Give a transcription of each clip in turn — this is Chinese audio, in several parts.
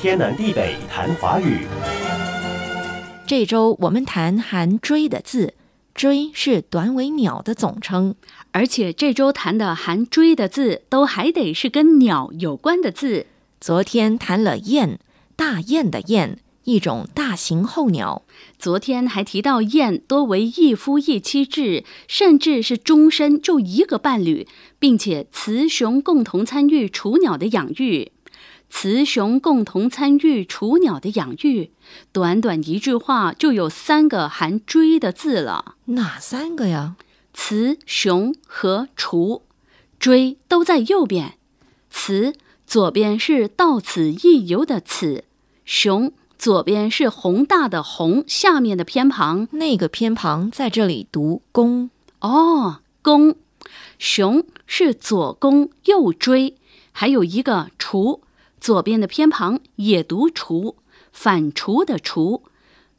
天南地北谈华语。这周我们谈含“追”的字，“追”是短尾鸟的总称，而且这周谈的含“追”的字都还得是跟鸟有关的字。昨天谈了“雁”，大雁的“雁”，一种大型候鸟。昨天还提到，雁多为一夫一妻制，甚至是终身就一个伴侣，并且雌雄共同参与雏鸟的养育。雌雄共同参与雏鸟的养育，短短一句话就有三个含“追”的字了。哪三个呀？雌、雄和雏，追都在右边。雌左边是到此一游的“此”，雄左边是宏大的“宏”，下面的偏旁。那个偏旁在这里读“弓”哦，弓。雄是左弓右追，还有一个雏。左边的偏旁也读“除”，反“除”的“除”。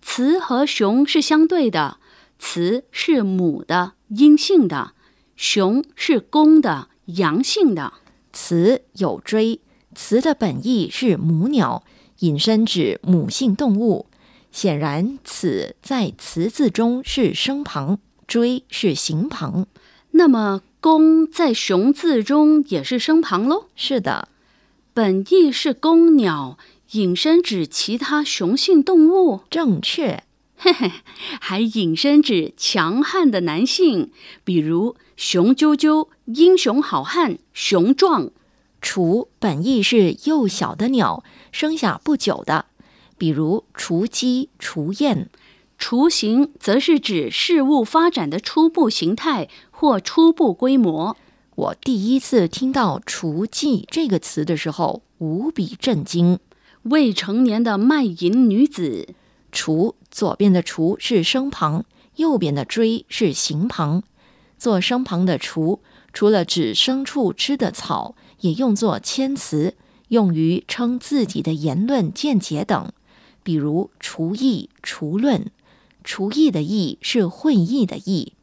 雌和雄是相对的，雌是母的阴性的，雄是公的阳性的。雌有“追，雌的本意是母鸟，引申指母性动物。显然，此在“雌”字中是声旁，“锥”是形旁。那么，公在“雄”字中也是声旁喽？是的。本意是公鸟，引申指其他雄性动物。正确，嘿嘿，还引申指强悍的男性，比如雄赳赳、英雄好汉、雄壮。雏本意是幼小的鸟，生下不久的，比如雏鸡、雏雁。雏形则是指事物发展的初步形态或初步规模。我第一次听到“刍妓”这个词的时候，无比震惊。未成年的卖淫女子“刍”，左边的“刍”是声旁，右边的“追”是形旁。做声旁的“刍”，除了指牲畜吃的草，也用作谦词，用于称自己的言论见解等。比如“刍意”“刍论”，“刍意的“意是会意的“意。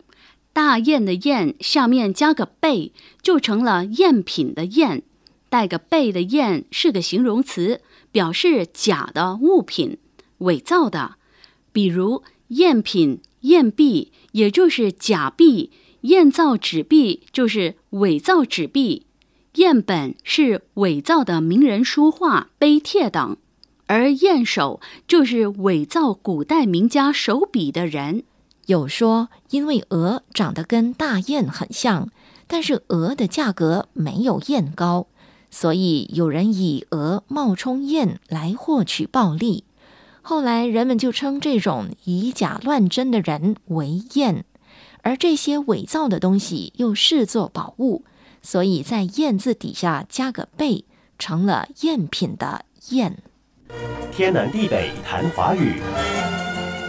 大雁的“雁”下面加个“贝”，就成了“赝品”的“赝”。带个“贝”的“赝”是个形容词，表示假的物品、伪造的。比如赝品、赝币，也就是假币；赝造纸币就是伪造纸币；赝本是伪造的名人书画、碑帖等；而赝手就是伪造古代名家手笔的人。有说，因为鹅长得跟大雁很像，但是鹅的价格没有雁高，所以有人以鹅冒充雁来获取暴利。后来人们就称这种以假乱真的人为“燕，而这些伪造的东西又视作宝物，所以在“燕字底下加个“贝”，成了赝品的“赝”。天南地北谈华语。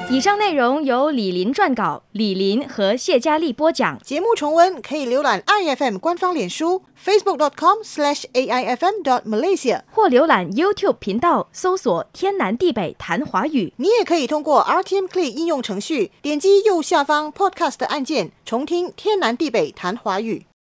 以上内容由李林撰稿，李林和谢佳丽播讲。节目重温可以浏览 i FM 官方脸书 facebook.com/slash ai fm dot malaysia，或浏览 YouTube 频道搜索“天南地北谈华语”。你也可以通过 RTM c l a y 应用程序点击右下方 Podcast 按键，重听“天南地北谈华语”。